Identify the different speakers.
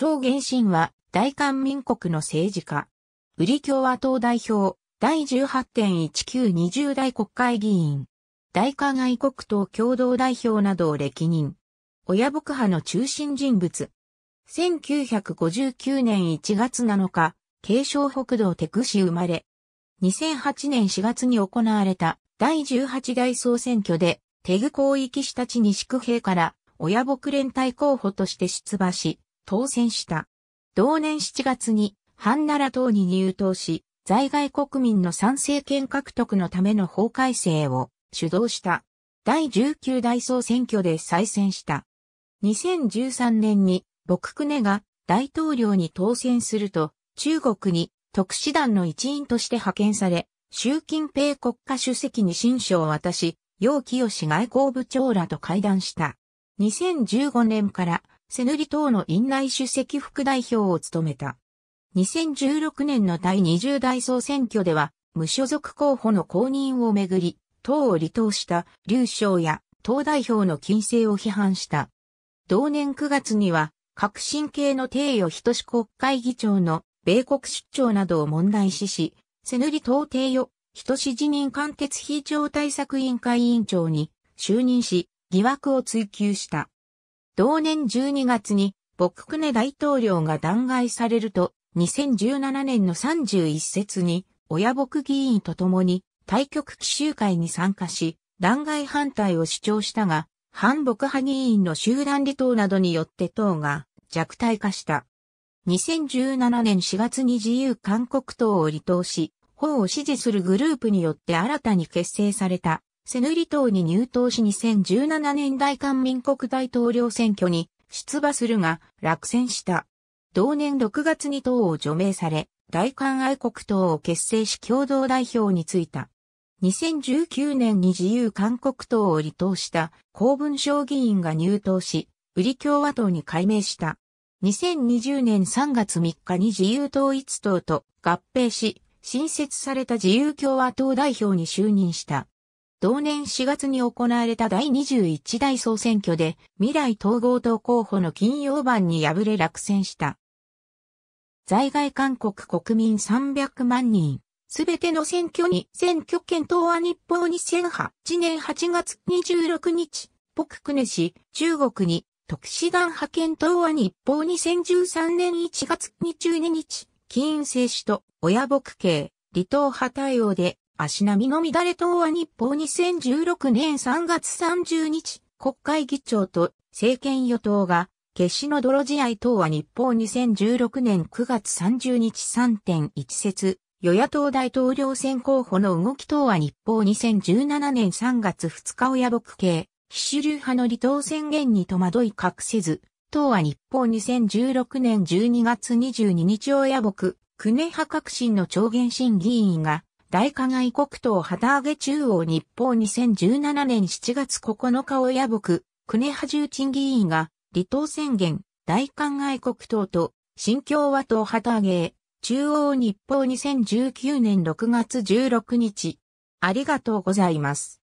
Speaker 1: 張元信は大韓民国の政治家。ウリ共和党代表、第18.1920代国会議員。大韓愛国党共同代表などを歴任。親牧派の中心人物。1959年1月7日、継承北道テク市生まれ。2008年4月に行われた第18代総選挙で、テグ広域たち西区兵から親牧連帯候補として出馬し、当選した。同年7月に、ハンナラ党に入党し、在外国民の賛成権獲得のための法改正を主導した。第19代総選挙で再選した。2013年に、ボククネが大統領に当選すると、中国に特使団の一員として派遣され、習近平国家主席に新書を渡し、楊清外交部長らと会談した。2015年からセヌリ党の院内主席副代表を務めた。2016年の第20代総選挙では、無所属候補の公認をめぐり、党を離党した劉翔や党代表の禁制を批判した。同年9月には、革新系の定与等し国会議長の米国出張などを問題視し、セヌリ党定与等し辞任貫徹非常対策委員会委員長に就任し、疑惑を追及した。同年12月に、ボククネ大統領が弾劾されると、2017年の31節に、親僕議員と共に、対局奇襲会に参加し、弾劾反対を主張したが、反僕派議員の集団離党などによって党が弱体化した。2017年4月に自由韓国党を離党し、法を支持するグループによって新たに結成されたセヌリ島に入党し2017年大韓民国大統領選挙に出馬するが落選した。同年6月に党を除名され、大韓愛国党を結成し共同代表に就いた。2019年に自由韓国党を離党した公文省議員が入党し、売り共和党に改名した。2020年3月3日に自由統一党と合併し、新設された自由共和党代表に就任した。同年4月に行われた第21代総選挙で未来統合党候補の金曜版に敗れ落選した。在外韓国国民300万人、すべての選挙に選挙権等は日報2008年8月26日、北久根市、中国に特使団派遣等は日報2013年1月22日、金政氏と親牧系、離島派対応で足並みの乱れ党は日報2016年3月30日、国会議長と政権与党が、決死の泥試合等は日報2016年9月30日3.1節、与野党大統領選候補の動き等は日報2017年3月2日親牧系、非主流派の離党宣言に戸惑い隠せず、党は日報2016年12月22日親牧、久根派革新の長原新議員が、大加害国党旗揚げ中央日報2017年7月9日を野木、久根派重鎮議員が、離党宣言、大韓害国党と、新共和党旗揚げ、中央日報2019年6月16日。ありがとうございます。